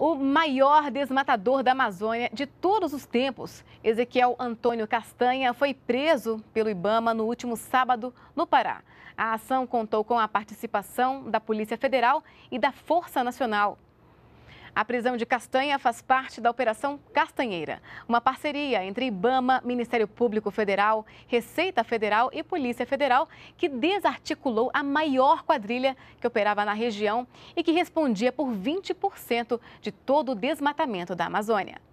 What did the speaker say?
O maior desmatador da Amazônia de todos os tempos, Ezequiel Antônio Castanha, foi preso pelo Ibama no último sábado no Pará. A ação contou com a participação da Polícia Federal e da Força Nacional. A prisão de Castanha faz parte da Operação Castanheira, uma parceria entre IBAMA, Ministério Público Federal, Receita Federal e Polícia Federal, que desarticulou a maior quadrilha que operava na região e que respondia por 20% de todo o desmatamento da Amazônia.